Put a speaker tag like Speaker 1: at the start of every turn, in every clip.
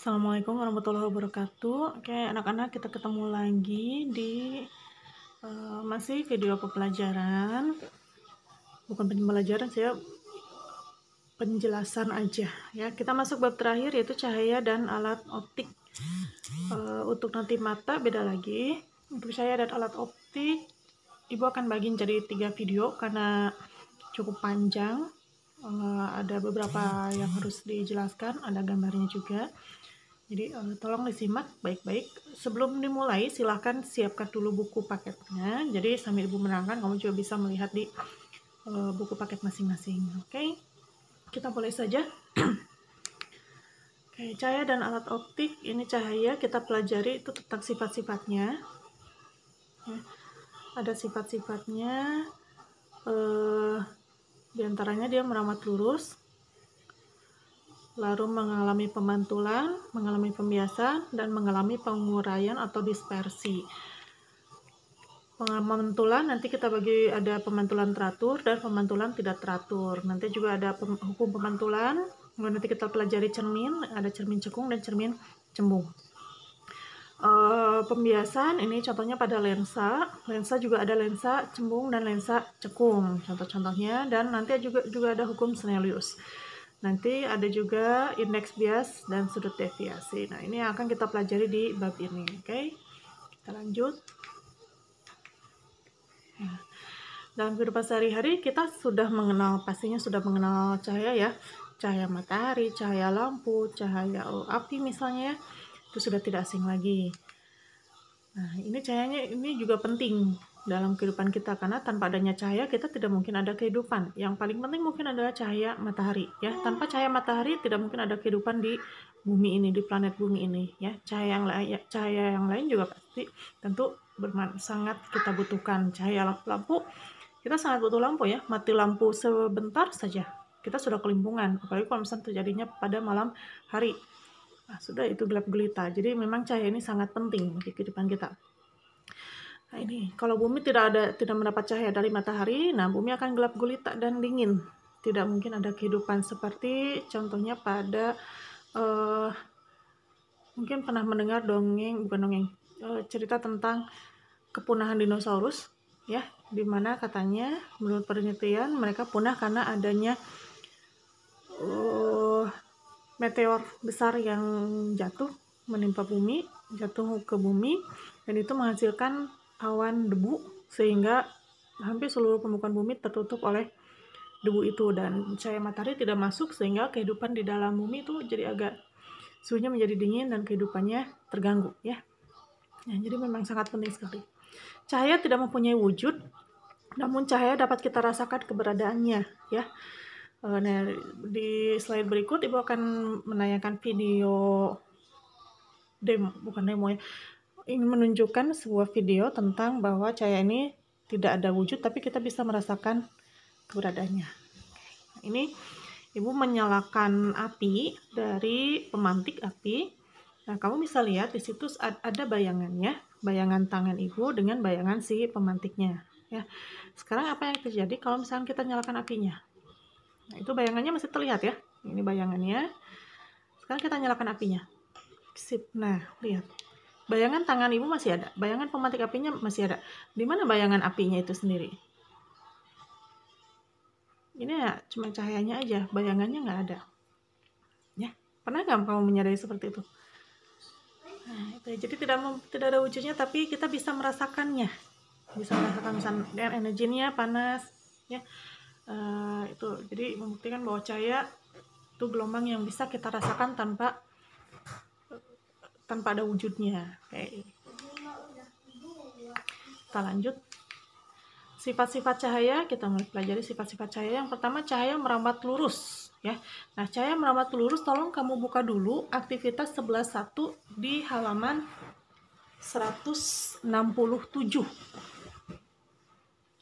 Speaker 1: Assalamualaikum warahmatullahi wabarakatuh. Oke, anak-anak kita ketemu lagi di uh, masih video pembelajaran. Bukan pembelajaran, saya penjelasan aja ya. Kita masuk bab terakhir yaitu cahaya dan alat optik. Uh, untuk nanti mata beda lagi. Untuk cahaya dan alat optik, Ibu akan bagiin jadi tiga video karena cukup panjang uh, ada beberapa yang harus dijelaskan, ada gambarnya juga. Jadi uh, tolong disimak baik-baik. Sebelum dimulai silahkan siapkan dulu buku paketnya. Jadi sambil ibu menangkan, kamu juga bisa melihat di uh, buku paket masing-masing. Oke, okay? kita mulai saja. Oke, okay, cahaya dan alat optik ini cahaya kita pelajari itu tentang sifat-sifatnya. Ya, ada sifat-sifatnya. Uh, Di antaranya dia merambat lurus, lalu mengalami pemantulan, mengalami pembiasan, dan mengalami penguraian atau dispersi. Pemantulan nanti kita bagi ada pemantulan teratur dan pemantulan tidak teratur. Nanti juga ada pem, hukum pemantulan, nanti kita pelajari cermin, ada cermin cekung dan cermin cembung. E, pembiasan ini contohnya pada lensa, lensa juga ada lensa cembung dan lensa cekung contoh-contohnya dan nanti juga juga ada hukum Snellius. Nanti ada juga indeks bias dan sudut deviasi. Nah, ini akan kita pelajari di bab ini, oke? Okay? Kita lanjut. Nah, dalam kehidupan sehari-hari kita sudah mengenal, pastinya sudah mengenal cahaya ya. Cahaya matahari, cahaya lampu, cahaya api misalnya ya. Itu sudah tidak asing lagi. Nah, ini cahayanya ini juga penting dalam kehidupan kita karena tanpa adanya cahaya kita tidak mungkin ada kehidupan. Yang paling penting mungkin adalah cahaya matahari ya. Iya. Tanpa cahaya matahari tidak mungkin ada kehidupan di bumi ini, di planet bumi ini ya. Cahaya yang lain ya, cahaya yang lain juga pasti tentu berman sangat kita butuhkan cahaya lampu, Kita sangat butuh lampu ya. Mati lampu sebentar saja kita sudah kelimpungan apalagi kalau misalnya terjadinya pada malam hari nah, sudah itu gelap gelita jadi memang cahaya ini sangat penting di kehidupan kita Nah ini, kalau bumi tidak ada tidak mendapat cahaya dari matahari, nah bumi akan gelap gulita dan dingin. Tidak mungkin ada kehidupan seperti contohnya pada uh, mungkin pernah mendengar dongeng bukan dongeng uh, cerita tentang kepunahan dinosaurus ya dimana katanya menurut penelitian mereka punah karena adanya uh, meteor besar yang jatuh menimpa bumi jatuh ke bumi dan itu menghasilkan awan debu sehingga hampir seluruh permukaan bumi tertutup oleh debu itu dan cahaya matahari tidak masuk sehingga kehidupan di dalam bumi itu jadi agak suhunya menjadi dingin dan kehidupannya terganggu ya. ya jadi memang sangat penting sekali. Cahaya tidak mempunyai wujud, namun cahaya dapat kita rasakan keberadaannya ya. E, nah, di slide berikut Ibu akan menayangkan video demo bukan demo ya ingin menunjukkan sebuah video tentang bahwa cahaya ini tidak ada wujud tapi kita bisa merasakan keberadaannya. Ini ibu menyalakan api dari pemantik api. Nah, kamu bisa lihat di situ ada bayangannya, bayangan tangan ibu dengan bayangan si pemantiknya, ya. Sekarang apa yang terjadi kalau misalnya kita nyalakan apinya? Nah, itu bayangannya masih terlihat ya. Ini bayangannya. Sekarang kita nyalakan apinya. Sip. Nah, lihat bayangan tangan ibu masih ada bayangan pemantik apinya masih ada di mana bayangan apinya itu sendiri ini ya cuma cahayanya aja bayangannya nggak ada ya pernah nggak kamu menyadari seperti itu nah itu ya. jadi tidak tidak ada wujudnya tapi kita bisa merasakannya bisa merasakan misalnya energinya panas ya uh, itu jadi membuktikan bahwa cahaya itu gelombang yang bisa kita rasakan tanpa tanpa ada wujudnya kita lanjut sifat-sifat cahaya kita mulai pelajari sifat-sifat cahaya yang pertama cahaya merambat lurus ya nah cahaya merambat lurus tolong kamu buka dulu aktivitas 11.1 di halaman 167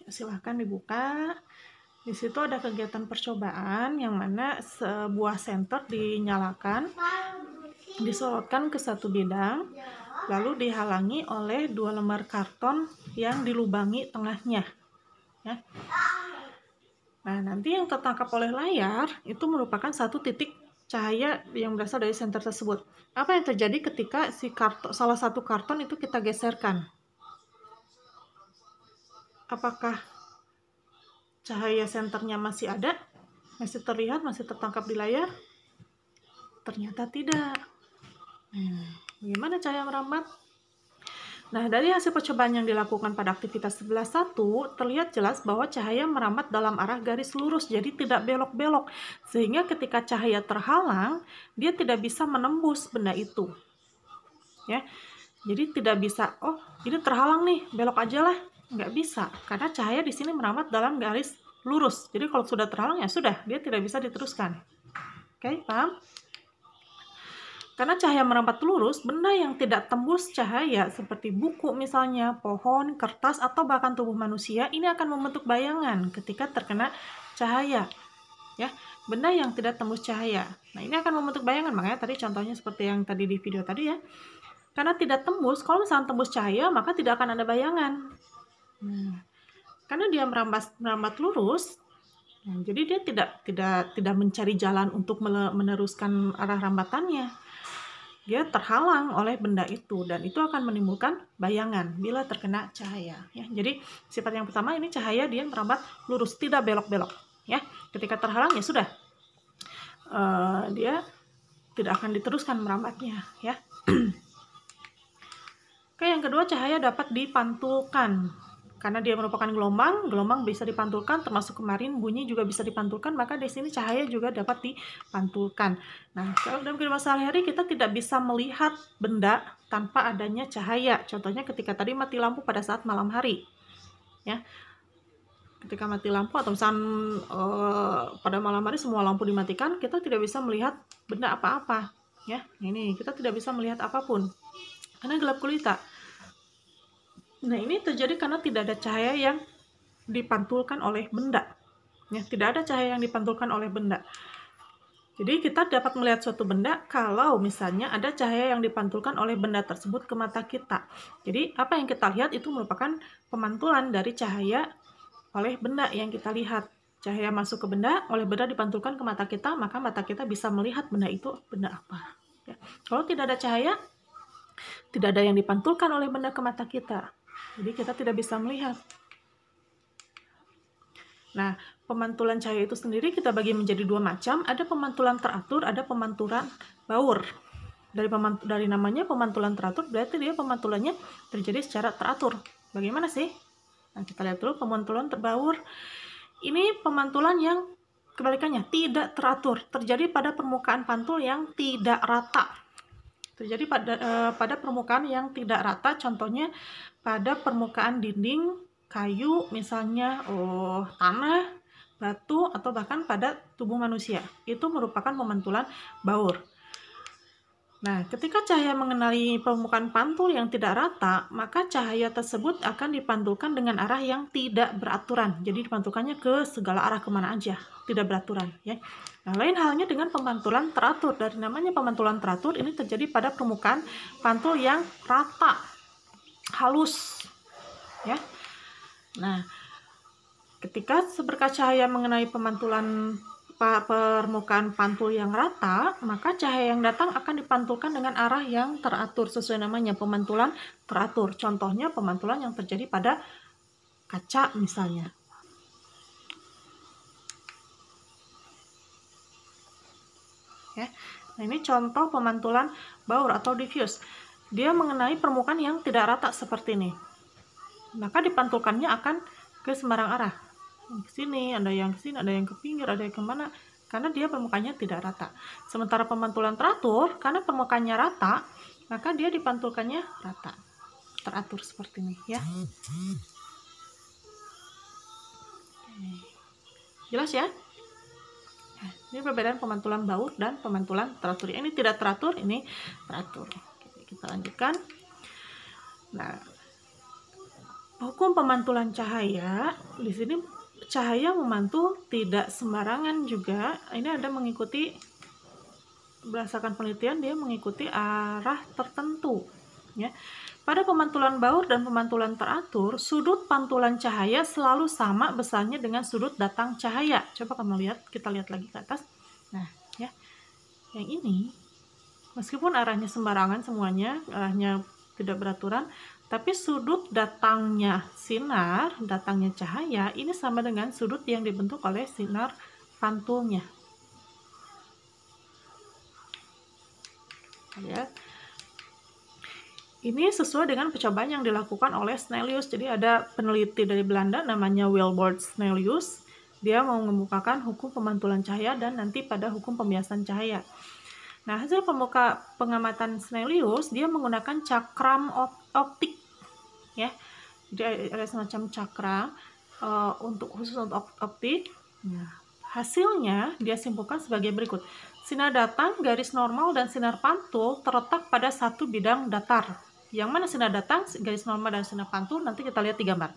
Speaker 1: ya, silahkan dibuka di situ ada kegiatan percobaan yang mana sebuah senter dinyalakan disorotkan ke satu bidang, lalu dihalangi oleh dua lembar karton yang dilubangi tengahnya. Ya. Nah, nanti yang tertangkap oleh layar itu merupakan satu titik cahaya yang berasal dari senter tersebut. Apa yang terjadi ketika si karton, salah satu karton itu kita geserkan? Apakah cahaya senternya masih ada? Masih terlihat, masih tertangkap di layar? Ternyata tidak. Hmm, gimana cahaya merambat? Nah, dari hasil percobaan yang dilakukan pada aktivitas satu terlihat jelas bahwa cahaya merambat dalam arah garis lurus, jadi tidak belok-belok. Sehingga ketika cahaya terhalang, dia tidak bisa menembus benda itu. Ya, jadi tidak bisa, oh ini terhalang nih, belok aja lah. Nggak bisa, karena cahaya di sini merambat dalam garis lurus. Jadi kalau sudah terhalang ya sudah, dia tidak bisa diteruskan. Oke, okay, paham? Karena cahaya merambat lurus, benda yang tidak tembus cahaya seperti buku misalnya, pohon, kertas, atau bahkan tubuh manusia ini akan membentuk bayangan ketika terkena cahaya. Ya, benda yang tidak tembus cahaya. Nah, ini akan membentuk bayangan. Makanya tadi contohnya seperti yang tadi di video tadi ya. Karena tidak tembus, kalau misalnya tembus cahaya, maka tidak akan ada bayangan. Nah, karena dia merambat merambat lurus, nah, jadi dia tidak tidak tidak mencari jalan untuk meneruskan arah rambatannya dia terhalang oleh benda itu dan itu akan menimbulkan bayangan bila terkena cahaya ya jadi sifat yang pertama ini cahaya dia merambat lurus tidak belok-belok ya ketika terhalang ya sudah uh, dia tidak akan diteruskan merambatnya ya oke yang kedua cahaya dapat dipantulkan karena dia merupakan gelombang, gelombang bisa dipantulkan, termasuk kemarin bunyi juga bisa dipantulkan, maka di sini cahaya juga dapat dipantulkan. Nah, kalau dalam kehidupan sehari-hari kita tidak bisa melihat benda tanpa adanya cahaya. Contohnya ketika tadi mati lampu pada saat malam hari. Ya, ketika mati lampu atau misalnya e, eh, pada malam hari semua lampu dimatikan kita tidak bisa melihat benda apa-apa ya ini kita tidak bisa melihat apapun karena gelap gulita Nah, ini terjadi karena tidak ada cahaya yang dipantulkan oleh benda. Ya, tidak ada cahaya yang dipantulkan oleh benda. Jadi kita dapat melihat suatu benda kalau misalnya ada cahaya yang dipantulkan oleh benda tersebut ke mata kita. Jadi apa yang kita lihat itu merupakan pemantulan dari cahaya oleh benda yang kita lihat. Cahaya masuk ke benda, oleh benda dipantulkan ke mata kita, maka mata kita bisa melihat benda itu benda apa. Ya. Kalau tidak ada cahaya, tidak ada yang dipantulkan oleh benda ke mata kita. Jadi kita tidak bisa melihat. Nah, pemantulan cahaya itu sendiri kita bagi menjadi dua macam, ada pemantulan teratur, ada pemantulan baur. Dari pemant dari namanya pemantulan teratur berarti dia pemantulannya terjadi secara teratur. Bagaimana sih? Nah, kita lihat dulu pemantulan terbaur. Ini pemantulan yang kebalikannya tidak teratur, terjadi pada permukaan pantul yang tidak rata terjadi gitu. pada eh, pada permukaan yang tidak rata contohnya pada permukaan dinding kayu misalnya oh tanah batu atau bahkan pada tubuh manusia itu merupakan pemantulan baur Nah, ketika cahaya mengenali permukaan pantul yang tidak rata, maka cahaya tersebut akan dipantulkan dengan arah yang tidak beraturan. Jadi dipantulkannya ke segala arah kemana aja, tidak beraturan. Ya. Nah, lain halnya dengan pemantulan teratur. Dari namanya pemantulan teratur, ini terjadi pada permukaan pantul yang rata, halus. Ya. Nah, ketika seberkas cahaya mengenai pemantulan permukaan pantul yang rata, maka cahaya yang datang akan dipantulkan dengan arah yang teratur sesuai namanya pemantulan teratur. Contohnya pemantulan yang terjadi pada kaca misalnya. Ya. Nah, ini contoh pemantulan baur atau diffuse. Dia mengenai permukaan yang tidak rata seperti ini. Maka dipantulkannya akan ke sembarang arah ke sini, ada yang ke sini, ada yang ke pinggir, ada yang kemana karena dia permukaannya tidak rata. Sementara pemantulan teratur, karena permukaannya rata, maka dia dipantulkannya rata. Teratur seperti ini ya. Jelas ya? Nah, ini perbedaan pemantulan baut dan pemantulan teratur. Ini tidak teratur, ini teratur. kita lanjutkan. Nah, hukum pemantulan cahaya di sini cahaya memantul tidak sembarangan juga. Ini ada mengikuti berdasarkan penelitian dia mengikuti arah tertentu ya. Pada pemantulan baur dan pemantulan teratur, sudut pantulan cahaya selalu sama besarnya dengan sudut datang cahaya. Coba kamu lihat, kita lihat lagi ke atas. Nah, ya. Yang ini meskipun arahnya sembarangan semuanya, arahnya tidak beraturan, tapi sudut datangnya sinar, datangnya cahaya, ini sama dengan sudut yang dibentuk oleh sinar pantulnya Ya. Ini sesuai dengan percobaan yang dilakukan oleh Snellius. Jadi ada peneliti dari Belanda namanya Wilbert Snellius. Dia mau mengemukakan hukum pemantulan cahaya dan nanti pada hukum pembiasan cahaya. Nah, hasil pemuka pengamatan Snellius, dia menggunakan cakram optik optik ya jadi ada semacam cakra uh, untuk khusus untuk optik nah, hasilnya dia simpulkan sebagai berikut sinar datang garis normal dan sinar pantul terletak pada satu bidang datar yang mana sinar datang garis normal dan sinar pantul nanti kita lihat di gambar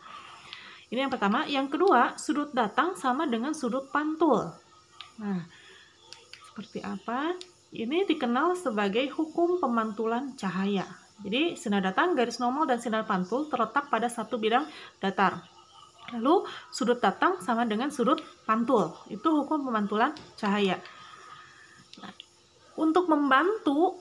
Speaker 1: ini yang pertama yang kedua sudut datang sama dengan sudut pantul nah seperti apa ini dikenal sebagai hukum pemantulan cahaya jadi sinar datang, garis normal, dan sinar pantul terletak pada satu bidang datar. Lalu sudut datang sama dengan sudut pantul. Itu hukum pemantulan cahaya. Nah, untuk membantu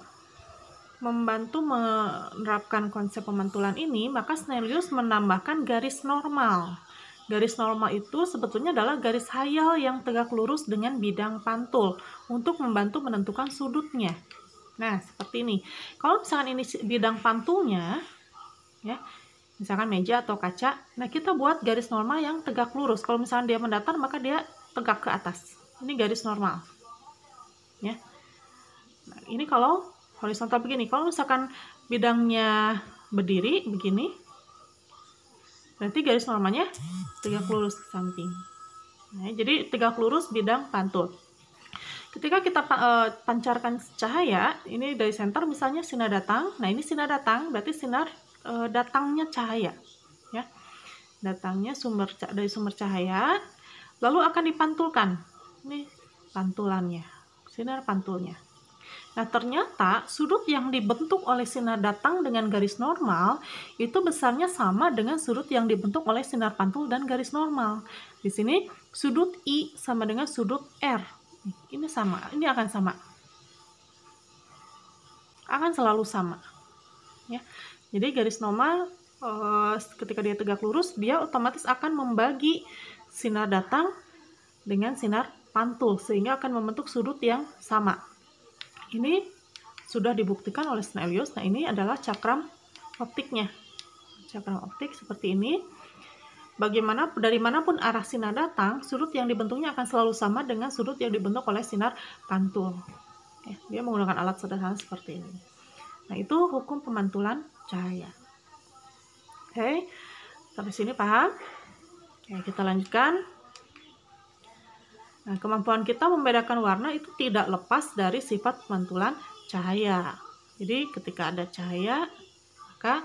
Speaker 1: membantu menerapkan konsep pemantulan ini, maka Snellius menambahkan garis normal. Garis normal itu sebetulnya adalah garis hayal yang tegak lurus dengan bidang pantul untuk membantu menentukan sudutnya. Nah, seperti ini. Kalau misalkan ini bidang pantulnya, ya, misalkan meja atau kaca, nah kita buat garis normal yang tegak lurus. Kalau misalkan dia mendatar, maka dia tegak ke atas. Ini garis normal. Ya. Nah, ini kalau horizontal begini. Kalau misalkan bidangnya berdiri begini, berarti garis normalnya tegak lurus ke samping. Nah, jadi tegak lurus bidang pantul. Ketika kita uh, pancarkan cahaya, ini dari center misalnya sinar datang. Nah, ini sinar datang berarti sinar uh, datangnya cahaya, ya. Datangnya sumber dari sumber cahaya lalu akan dipantulkan. Ini pantulannya, sinar pantulnya. Nah, ternyata sudut yang dibentuk oleh sinar datang dengan garis normal itu besarnya sama dengan sudut yang dibentuk oleh sinar pantul dan garis normal. Di sini sudut I sama dengan sudut R ini sama, ini akan sama. Akan selalu sama. Ya. Jadi garis normal eh, ketika dia tegak lurus, dia otomatis akan membagi sinar datang dengan sinar pantul sehingga akan membentuk sudut yang sama. Ini sudah dibuktikan oleh Snellius. Nah, ini adalah cakram optiknya. Cakram optik seperti ini Bagaimana dari manapun arah sinar datang, sudut yang dibentuknya akan selalu sama dengan sudut yang dibentuk oleh sinar pantul. Eh, dia menggunakan alat sederhana seperti ini. Nah, itu hukum pemantulan cahaya. Oke. Okay. Sampai sini paham? kita lanjutkan. Nah, kemampuan kita membedakan warna itu tidak lepas dari sifat pemantulan cahaya. Jadi ketika ada cahaya, maka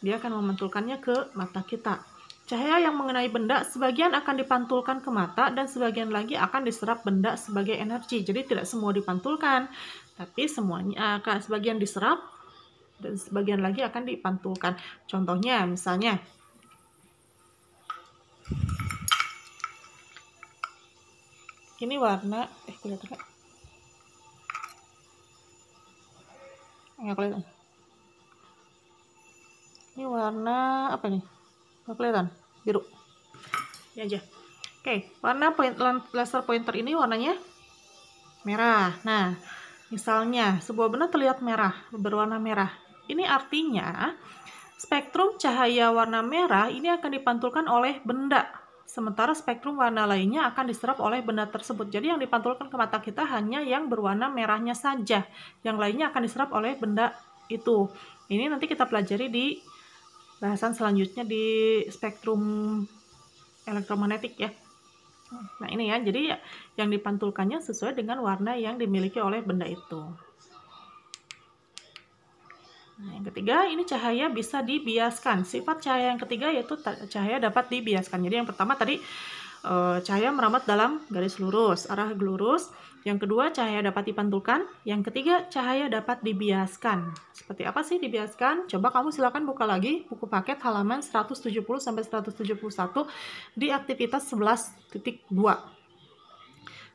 Speaker 1: dia akan memantulkannya ke mata kita. Cahaya yang mengenai benda, sebagian akan dipantulkan ke mata dan sebagian lagi akan diserap benda sebagai energi. Jadi tidak semua dipantulkan, tapi semuanya akan eh, sebagian diserap dan sebagian lagi akan dipantulkan. Contohnya misalnya ini warna eh kelihatan nggak? Ini warna apa nih? Gak kelihatan biru ini aja oke warna point, laser pointer ini warnanya merah nah misalnya sebuah benda terlihat merah berwarna merah ini artinya spektrum cahaya warna merah ini akan dipantulkan oleh benda sementara spektrum warna lainnya akan diserap oleh benda tersebut. Jadi yang dipantulkan ke mata kita hanya yang berwarna merahnya saja, yang lainnya akan diserap oleh benda itu. Ini nanti kita pelajari di bahasan selanjutnya di spektrum elektromagnetik ya. Nah ini ya, jadi yang dipantulkannya sesuai dengan warna yang dimiliki oleh benda itu. Nah, yang ketiga, ini cahaya bisa dibiaskan. Sifat cahaya yang ketiga yaitu cahaya dapat dibiaskan. Jadi yang pertama tadi eh, cahaya merambat dalam garis lurus, arah lurus. Yang kedua, cahaya dapat dipantulkan. Yang ketiga, cahaya dapat dibiaskan. Seperti apa sih dibiaskan? Coba kamu silakan buka lagi buku paket halaman 170 171 di aktivitas 11.2.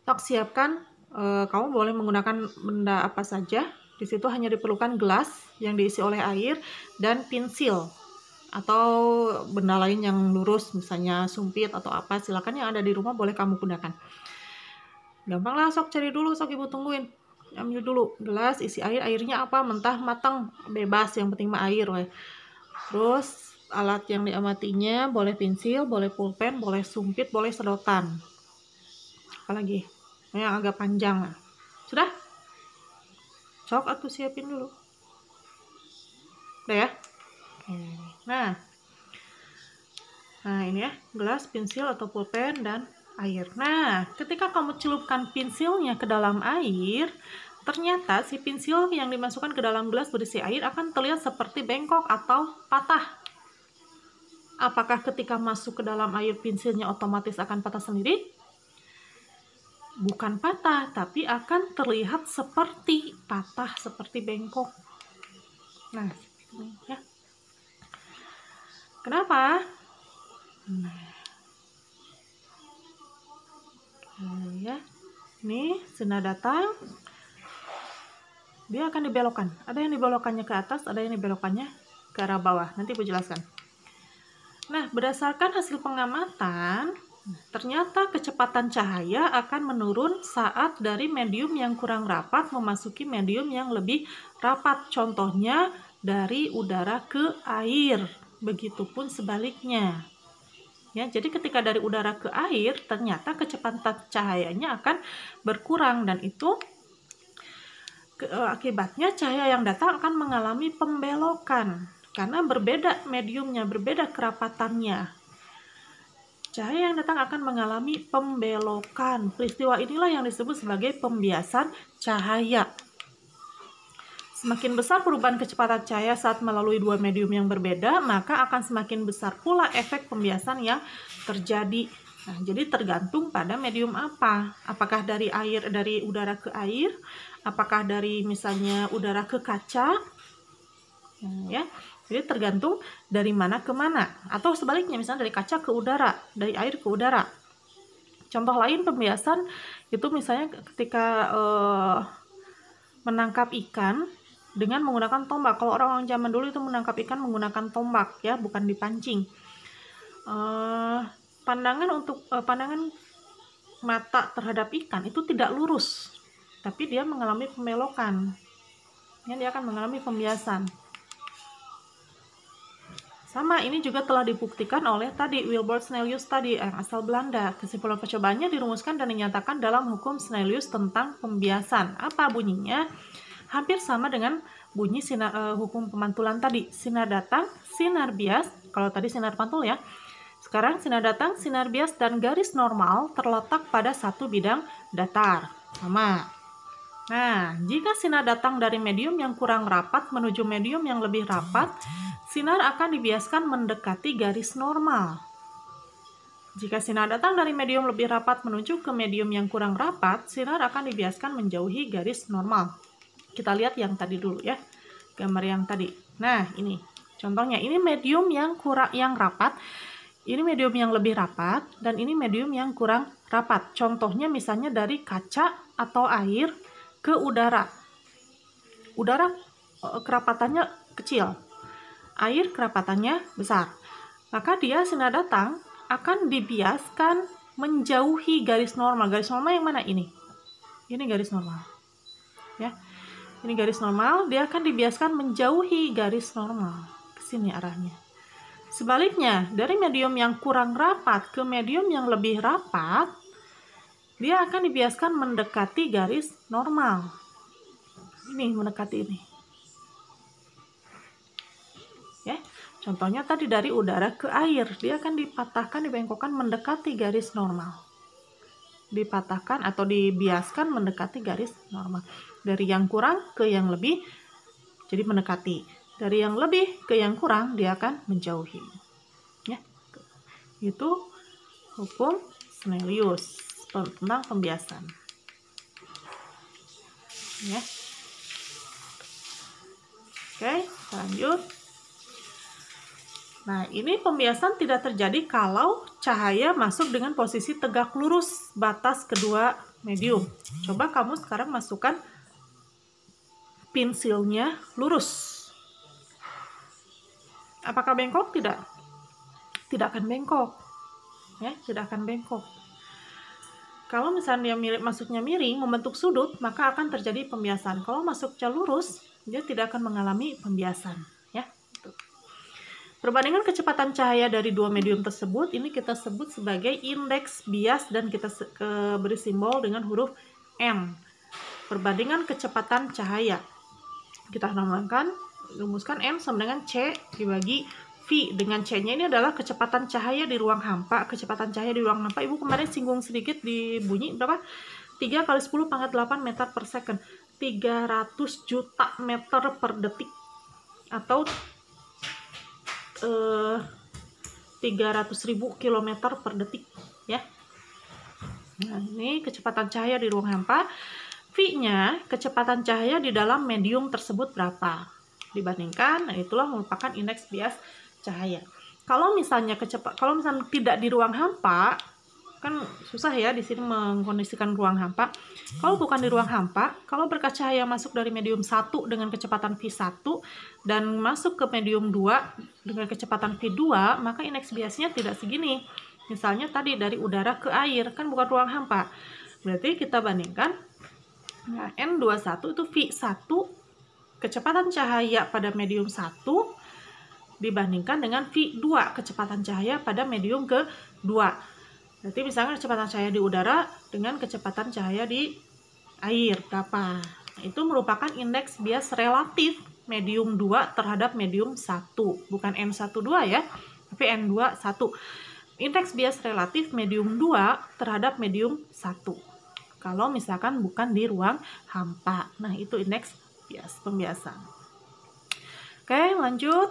Speaker 1: Tok siapkan e, kamu boleh menggunakan benda apa saja. Di situ hanya diperlukan gelas yang diisi oleh air dan pensil atau benda lain yang lurus misalnya sumpit atau apa silakan yang ada di rumah boleh kamu gunakan. Gampang lah sok cari dulu sok ibu tungguin. Ambil dulu gelas isi air airnya apa mentah matang bebas yang penting mah air weh. Terus alat yang diamatinya boleh pensil, boleh pulpen, boleh sumpit, boleh sedotan. Apalagi yang agak panjang lah. Sudah? Sok aku siapin dulu. Udah ya? Nah. Nah, ini ya, gelas, pensil atau pulpen dan air. Nah, ketika kamu celupkan pensilnya ke dalam air, ternyata si pensil yang dimasukkan ke dalam gelas berisi air akan terlihat seperti bengkok atau patah. Apakah ketika masuk ke dalam air pensilnya otomatis akan patah sendiri? Bukan patah, tapi akan terlihat seperti patah, seperti bengkok. Nah, ya. Kenapa? Nah, Nah, ya ini Sina datang dia akan dibelokkan ada yang dibelokkannya ke atas ada yang dibelokkannya ke arah bawah nanti aku jelaskan nah berdasarkan hasil pengamatan ternyata kecepatan cahaya akan menurun saat dari medium yang kurang rapat memasuki medium yang lebih rapat contohnya dari udara ke air begitupun sebaliknya Ya, jadi ketika dari udara ke air, ternyata kecepatan cahayanya akan berkurang dan itu ke, e, akibatnya cahaya yang datang akan mengalami pembelokan karena berbeda mediumnya, berbeda kerapatannya. Cahaya yang datang akan mengalami pembelokan. Peristiwa inilah yang disebut sebagai pembiasan cahaya. Semakin besar perubahan kecepatan cahaya saat melalui dua medium yang berbeda, maka akan semakin besar pula efek pembiasan yang terjadi. Nah, jadi tergantung pada medium apa. Apakah dari air dari udara ke air, apakah dari misalnya udara ke kaca, hmm, ya. Jadi tergantung dari mana ke mana atau sebaliknya misalnya dari kaca ke udara, dari air ke udara. Contoh lain pembiasan itu misalnya ketika eh, menangkap ikan dengan menggunakan tombak. Kalau orang-orang zaman dulu itu menangkap ikan menggunakan tombak ya, bukan dipancing. Uh, pandangan untuk uh, pandangan mata terhadap ikan itu tidak lurus, tapi dia mengalami pemelokan. Ya, dia akan mengalami pembiasan. Sama, ini juga telah dibuktikan oleh tadi Wilbur Snellius tadi yang eh, asal Belanda. Kesimpulan percobaannya dirumuskan dan dinyatakan dalam hukum Snellius tentang pembiasan. Apa bunyinya? hampir sama dengan bunyi sinar, uh, hukum pemantulan tadi. Sinar datang, sinar bias, kalau tadi sinar pantul ya. Sekarang sinar datang, sinar bias, dan garis normal terletak pada satu bidang datar. Sama. Nah, jika sinar datang dari medium yang kurang rapat menuju medium yang lebih rapat, sinar akan dibiaskan mendekati garis normal. Jika sinar datang dari medium lebih rapat menuju ke medium yang kurang rapat, sinar akan dibiaskan menjauhi garis normal kita lihat yang tadi dulu ya gambar yang tadi nah ini contohnya ini medium yang kurang yang rapat ini medium yang lebih rapat dan ini medium yang kurang rapat contohnya misalnya dari kaca atau air ke udara udara eh, kerapatannya kecil air kerapatannya besar maka dia sinar datang akan dibiaskan menjauhi garis normal garis normal yang mana ini ini garis normal ya ini garis normal, dia akan dibiaskan menjauhi garis normal. Ke sini arahnya. Sebaliknya, dari medium yang kurang rapat ke medium yang lebih rapat, dia akan dibiaskan mendekati garis normal. Ini mendekati ini. Ya, contohnya tadi dari udara ke air, dia akan dipatahkan, dibengkokkan mendekati garis normal. Dipatahkan atau dibiaskan mendekati garis normal dari yang kurang ke yang lebih jadi mendekati dari yang lebih ke yang kurang dia akan menjauhi ya itu hukum Snellius tentang pembiasan ya oke lanjut Nah, ini pembiasan tidak terjadi kalau cahaya masuk dengan posisi tegak lurus batas kedua medium. Coba kamu sekarang masukkan pensilnya lurus. Apakah bengkok? Tidak. Tidak akan bengkok. Ya, tidak akan bengkok. Kalau misalnya mirip masuknya miring, membentuk sudut, maka akan terjadi pembiasan. Kalau masuknya lurus, dia tidak akan mengalami pembiasan. Ya, gitu. Perbandingan kecepatan cahaya dari dua medium tersebut ini kita sebut sebagai indeks bias dan kita beri simbol dengan huruf N. Perbandingan kecepatan cahaya. Kita namakan rumuskan M sama dengan C dibagi V. Dengan C-nya ini adalah kecepatan cahaya di ruang hampa. Kecepatan cahaya di ruang hampa, Ibu kemarin singgung sedikit di bunyi berapa? 3 kali 10 pangkat 8 meter per second. 300 juta meter per detik. Atau eh, 300 ribu kilometer per detik. ya. Nah, ini kecepatan cahaya di ruang hampa. V-nya kecepatan cahaya di dalam medium tersebut berapa dibandingkan nah itulah merupakan indeks bias cahaya kalau misalnya kecepat kalau misalnya tidak di ruang hampa kan susah ya di sini mengkondisikan ruang hampa kalau bukan di ruang hampa kalau berkas cahaya masuk dari medium 1 dengan kecepatan V1 dan masuk ke medium 2 dengan kecepatan V2 maka indeks biasnya tidak segini misalnya tadi dari udara ke air kan bukan ruang hampa berarti kita bandingkan Nah, N21 itu V1 kecepatan cahaya pada medium 1 dibandingkan dengan V2 kecepatan cahaya pada medium ke-2. Berarti misalnya kecepatan cahaya di udara dengan kecepatan cahaya di air berapa? Nah, itu merupakan indeks bias relatif medium 2 terhadap medium 1. Bukan N12 ya, tapi N21. Indeks bias relatif medium 2 terhadap medium 1 kalau misalkan bukan di ruang hampa. Nah, itu indeks bias pembiasan. Oke, lanjut.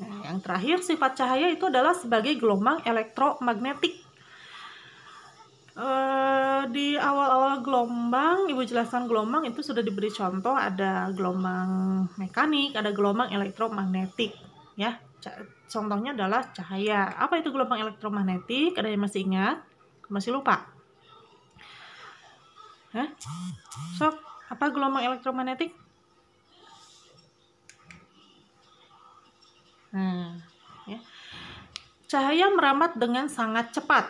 Speaker 1: Nah, yang terakhir sifat cahaya itu adalah sebagai gelombang elektromagnetik. E, di awal-awal gelombang, ibu jelaskan gelombang itu sudah diberi contoh ada gelombang mekanik, ada gelombang elektromagnetik, ya. Contohnya adalah cahaya. Apa itu gelombang elektromagnetik? Ada yang masih ingat? Masih lupa? Hah? Sok, apa gelombang elektromagnetik? Hmm, ya. Cahaya merambat dengan sangat cepat,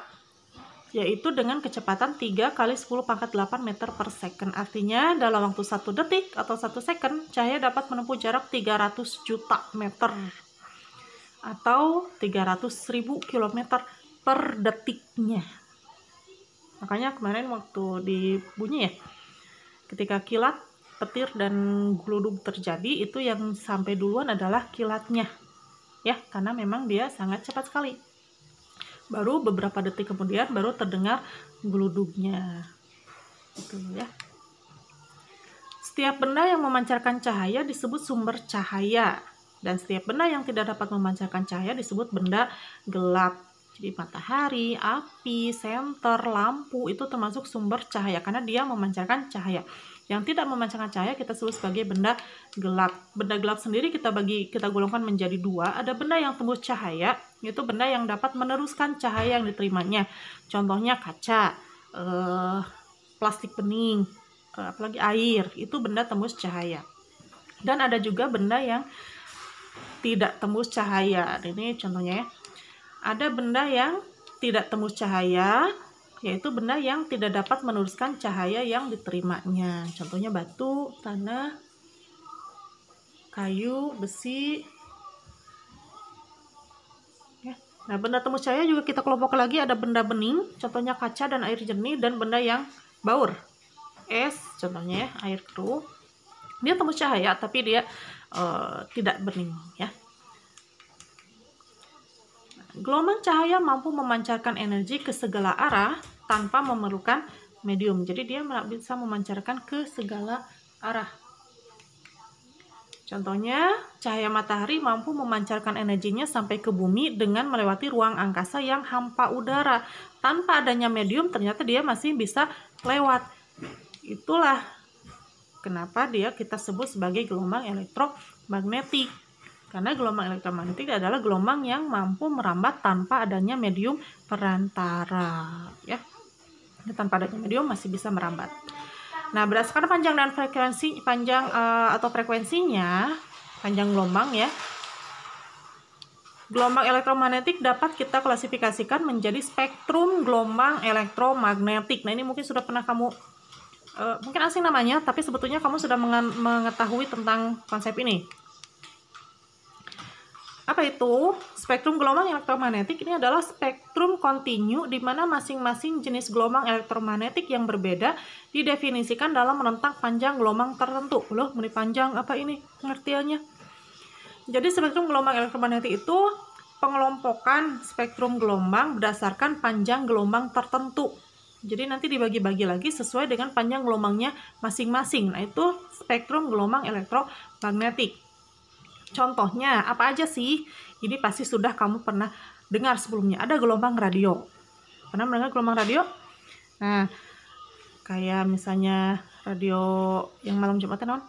Speaker 1: yaitu dengan kecepatan 3 kali 10 pangkat 8 meter per second. Artinya dalam waktu 1 detik atau 1 second, cahaya dapat menempuh jarak 300 juta meter hmm. atau 300 ribu kilometer per detiknya makanya kemarin waktu dibunyi ya ketika kilat petir dan geluduk terjadi itu yang sampai duluan adalah kilatnya ya karena memang dia sangat cepat sekali baru beberapa detik kemudian baru terdengar geluduknya itu ya setiap benda yang memancarkan cahaya disebut sumber cahaya dan setiap benda yang tidak dapat memancarkan cahaya disebut benda gelap jadi matahari, api, senter, lampu itu termasuk sumber cahaya karena dia memancarkan cahaya. Yang tidak memancarkan cahaya kita sebut sebagai benda gelap. Benda gelap sendiri kita bagi kita golongkan menjadi dua. Ada benda yang tembus cahaya, yaitu benda yang dapat meneruskan cahaya yang diterimanya. Contohnya kaca, eh, plastik bening, eh, apalagi air. Itu benda tembus cahaya. Dan ada juga benda yang tidak tembus cahaya. Ini contohnya ya ada benda yang tidak tembus cahaya, yaitu benda yang tidak dapat meneruskan cahaya yang diterimanya. Contohnya batu, tanah, kayu, besi. Ya, nah, benda tembus cahaya juga kita kelompok lagi ada benda bening, contohnya kaca dan air jernih dan benda yang baur. Es, contohnya ya, air keruh. Dia tembus cahaya tapi dia uh, tidak bening ya. Gelombang cahaya mampu memancarkan energi ke segala arah tanpa memerlukan medium. Jadi dia bisa memancarkan ke segala arah. Contohnya, cahaya matahari mampu memancarkan energinya sampai ke bumi dengan melewati ruang angkasa yang hampa udara. Tanpa adanya medium, ternyata dia masih bisa lewat. Itulah kenapa dia kita sebut sebagai gelombang elektromagnetik. Karena gelombang elektromagnetik adalah gelombang yang mampu merambat tanpa adanya medium perantara, ya. Tanpa adanya medium masih bisa merambat. Nah, berdasarkan panjang dan frekuensi panjang uh, atau frekuensinya, panjang gelombang ya. Gelombang elektromagnetik dapat kita klasifikasikan menjadi spektrum gelombang elektromagnetik. Nah, ini mungkin sudah pernah kamu uh, mungkin asing namanya, tapi sebetulnya kamu sudah mengetahui tentang konsep ini apa itu spektrum gelombang elektromagnetik ini adalah spektrum kontinu di mana masing-masing jenis gelombang elektromagnetik yang berbeda didefinisikan dalam rentang panjang gelombang tertentu loh menit panjang apa ini pengertiannya jadi spektrum gelombang elektromagnetik itu pengelompokan spektrum gelombang berdasarkan panjang gelombang tertentu jadi nanti dibagi-bagi lagi sesuai dengan panjang gelombangnya masing-masing nah itu spektrum gelombang elektromagnetik Contohnya apa aja sih? Ini pasti sudah kamu pernah dengar sebelumnya. Ada gelombang radio. Pernah mendengar gelombang radio? Nah, kayak misalnya radio yang malam Jumatan non?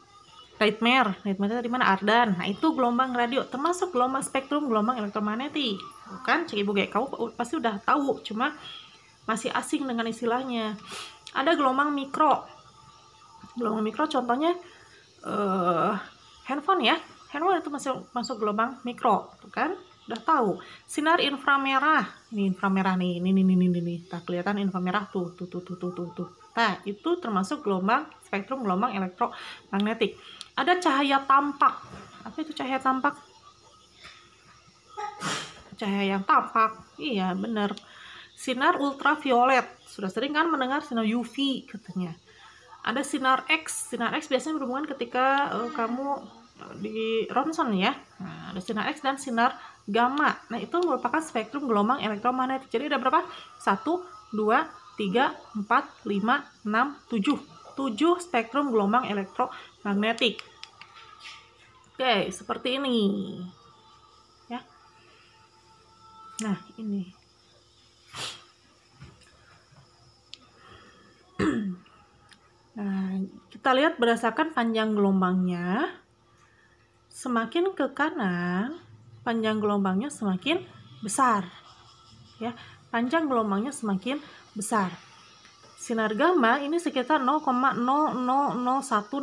Speaker 1: Nightmare, nightmare itu dari mana? Ardan. Nah itu gelombang radio, termasuk gelombang spektrum, gelombang elektromagnetik. Bukan, cek ibu kayak kamu pasti udah tahu, cuma masih asing dengan istilahnya. Ada gelombang mikro. Gelombang mikro contohnya uh, handphone ya kan Handphone itu masuk masuk gelombang mikro, tuh kan? Udah tahu. Sinar inframerah. Ini inframerah nih, ini ini ini ini. Tak nah, kelihatan inframerah tuh, tuh tuh tuh tuh tuh tuh. Nah, itu termasuk gelombang spektrum gelombang elektromagnetik. Ada cahaya tampak. Apa itu cahaya tampak? Cahaya yang tampak. Iya, benar. Sinar ultraviolet. Sudah sering kan mendengar sinar UV katanya ada sinar X. Sinar X biasanya berhubungan ketika uh, kamu di Ronson ya. Nah, ada sinar X dan sinar gamma. Nah, itu merupakan spektrum gelombang elektromagnetik. Jadi ada berapa? 1 2 3 4 5 6 7. 7 spektrum gelombang elektromagnetik. Oke, seperti ini. Ya. Nah, ini. nah, kita lihat berdasarkan panjang gelombangnya semakin ke kanan panjang gelombangnya semakin besar ya panjang gelombangnya semakin besar sinar gamma ini sekitar 0,0001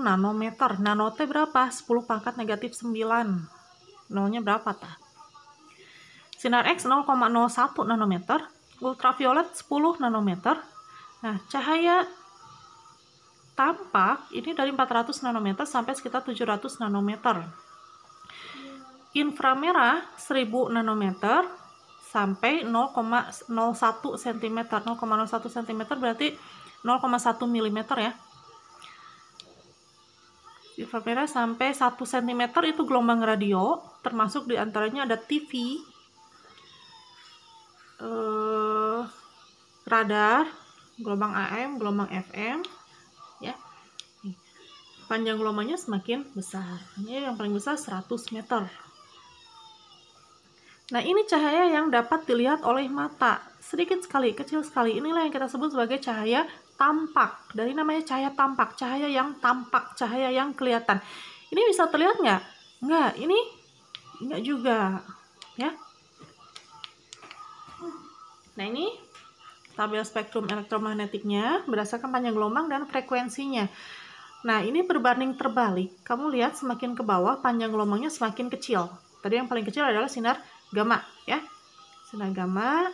Speaker 1: nanometer nano berapa 10 pangkat negatif 9 nolnya berapa ta sinar X 0,01 nanometer ultraviolet 10 nanometer nah cahaya tampak ini dari 400 nanometer sampai sekitar 700 nanometer inframerah 1000 nanometer sampai 0,01 cm. 0,01 cm berarti 0,1 mm ya. Inframerah sampai 1 cm itu gelombang radio, termasuk diantaranya ada TV, eh, radar, gelombang AM, gelombang FM, ya. Panjang gelombangnya semakin besar. Ini yang paling besar 100 meter. Nah, ini cahaya yang dapat dilihat oleh mata. Sedikit sekali, kecil sekali. Inilah yang kita sebut sebagai cahaya tampak. Dari namanya cahaya tampak, cahaya yang tampak, cahaya yang kelihatan. Ini bisa terlihat nggak? Nggak, ini nggak juga. Ya. Nah, ini tabel spektrum elektromagnetiknya berdasarkan panjang gelombang dan frekuensinya. Nah, ini berbanding terbalik. Kamu lihat semakin ke bawah, panjang gelombangnya semakin kecil. Tadi yang paling kecil adalah sinar gama ya. sinar gamma,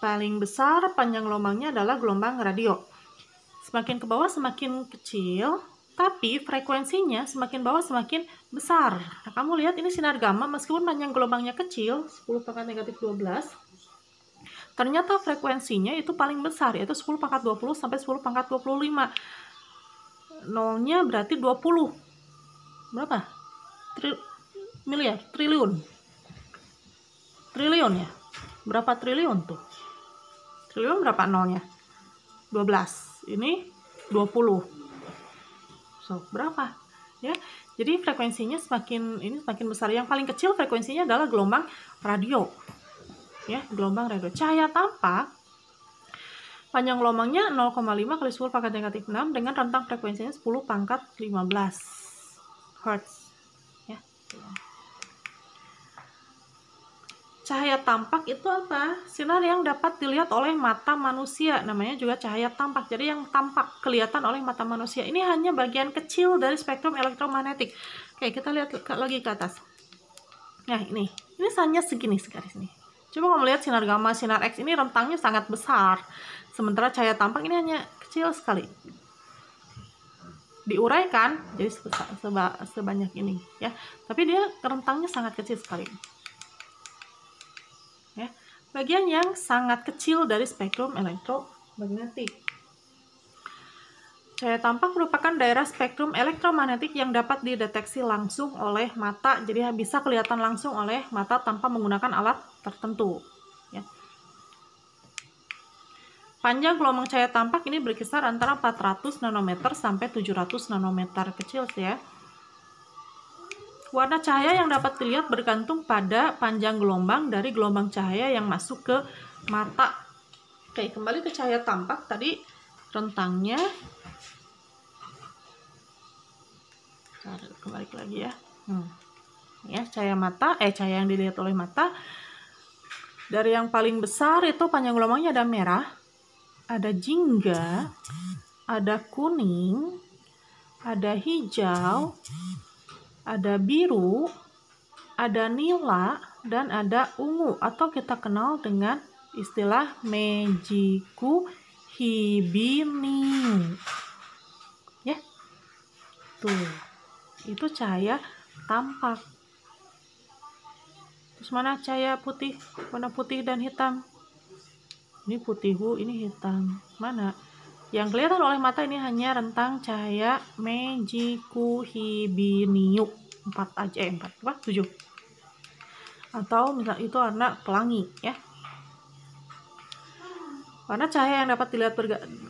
Speaker 1: paling besar panjang gelombangnya adalah gelombang radio. Semakin ke bawah semakin kecil, tapi frekuensinya semakin bawah semakin besar. Nah, kamu lihat ini sinar gamma meskipun panjang gelombangnya kecil, 10 pangkat negatif 12, ternyata frekuensinya itu paling besar, yaitu 10 pangkat 20 sampai 10 pangkat 25. Nolnya berarti 20. Berapa? Tri miliar, triliun triliun ya berapa triliun tuh triliun berapa nolnya 12 ini 20 so berapa ya jadi frekuensinya semakin ini semakin besar yang paling kecil frekuensinya adalah gelombang radio ya gelombang radio cahaya tampak panjang gelombangnya 0,5 kali 10 pangkat negatif 6 dengan rentang frekuensinya 10 pangkat 15 hertz cahaya tampak itu apa? Sinar yang dapat dilihat oleh mata manusia, namanya juga cahaya tampak. Jadi yang tampak kelihatan oleh mata manusia. Ini hanya bagian kecil dari spektrum elektromagnetik. Oke, kita lihat lagi ke atas. Nah, ini. Ini hanya segini segaris ini. Coba kamu lihat sinar gamma, sinar X ini rentangnya sangat besar. Sementara cahaya tampak ini hanya kecil sekali. Diuraikan jadi sebanyak ini ya. Tapi dia rentangnya sangat kecil sekali bagian yang sangat kecil dari spektrum elektromagnetik. Cahaya tampak merupakan daerah spektrum elektromagnetik yang dapat dideteksi langsung oleh mata, jadi bisa kelihatan langsung oleh mata tanpa menggunakan alat tertentu. Ya. Panjang gelombang cahaya tampak ini berkisar antara 400 nanometer sampai 700 nanometer kecil sih ya. Warna cahaya yang dapat dilihat bergantung pada panjang gelombang dari gelombang cahaya yang masuk ke mata. Oke, kembali ke cahaya tampak tadi rentangnya. kembali lagi ya. Hmm. Ya, cahaya mata, eh cahaya yang dilihat oleh mata. Dari yang paling besar itu panjang gelombangnya ada merah, ada jingga, ada kuning, ada hijau, ada biru, ada nila, dan ada ungu atau kita kenal dengan istilah mejiku hibini. Ya. Tuh. Itu cahaya tampak. Terus mana cahaya putih? Warna putih dan hitam. Ini putih, ini hitam. Mana? Yang kelihatan oleh mata ini hanya rentang cahaya Hibiniu 4 aja eh, 4 apa 7 atau misal itu warna pelangi ya warna cahaya yang dapat dilihat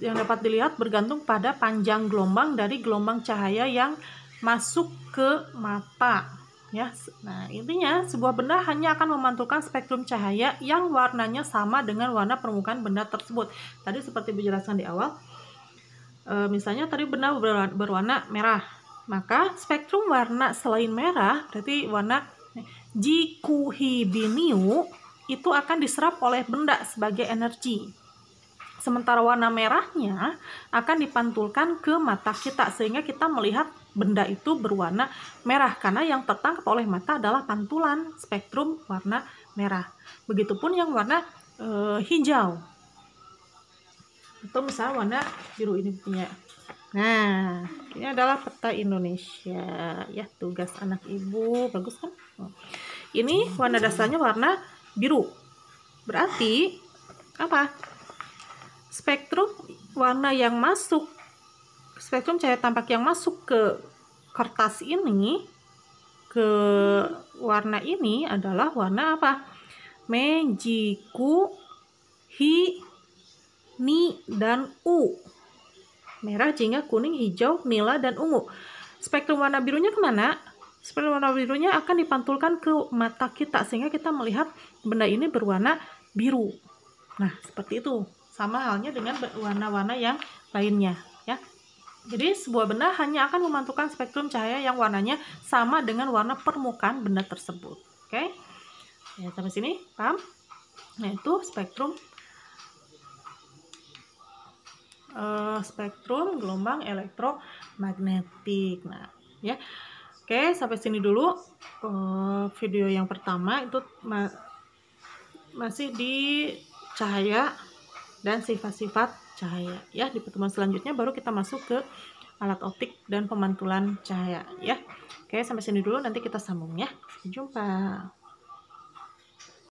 Speaker 1: yang dapat dilihat bergantung pada panjang gelombang dari gelombang cahaya yang masuk ke mata ya nah intinya sebuah benda hanya akan memantulkan spektrum cahaya yang warnanya sama dengan warna permukaan benda tersebut tadi seperti dijelaskan di awal Eh, misalnya tadi benda berwarna, berwarna merah maka spektrum warna selain merah berarti warna jikuhibiniu itu akan diserap oleh benda sebagai energi sementara warna merahnya akan dipantulkan ke mata kita sehingga kita melihat benda itu berwarna merah karena yang tertangkap oleh mata adalah pantulan spektrum warna merah. Begitupun yang warna e, hijau atau misalnya warna biru ini punya nah ini adalah peta Indonesia ya tugas anak ibu bagus kan oh. ini warna dasarnya warna biru berarti apa spektrum warna yang masuk spektrum cahaya tampak yang masuk ke kertas ini ke warna ini adalah warna apa mejiku hi ni, dan u. Merah, jingga, kuning, hijau, nila, dan ungu. Spektrum warna birunya kemana? Spektrum warna birunya akan dipantulkan ke mata kita sehingga kita melihat benda ini berwarna biru. Nah, seperti itu. Sama halnya dengan warna-warna yang lainnya, ya. Jadi sebuah benda hanya akan memantulkan spektrum cahaya yang warnanya sama dengan warna permukaan benda tersebut. Oke? Okay? Ya, sampai sini paham? Nah, itu spektrum uh, spektrum gelombang elektromagnetik. Nah, ya. Oke, sampai sini dulu uh, video yang pertama itu ma masih di cahaya dan sifat-sifat cahaya ya. Di pertemuan selanjutnya baru kita masuk ke alat optik dan pemantulan cahaya ya. Oke, sampai sini dulu nanti kita sambung ya. Sampai jumpa.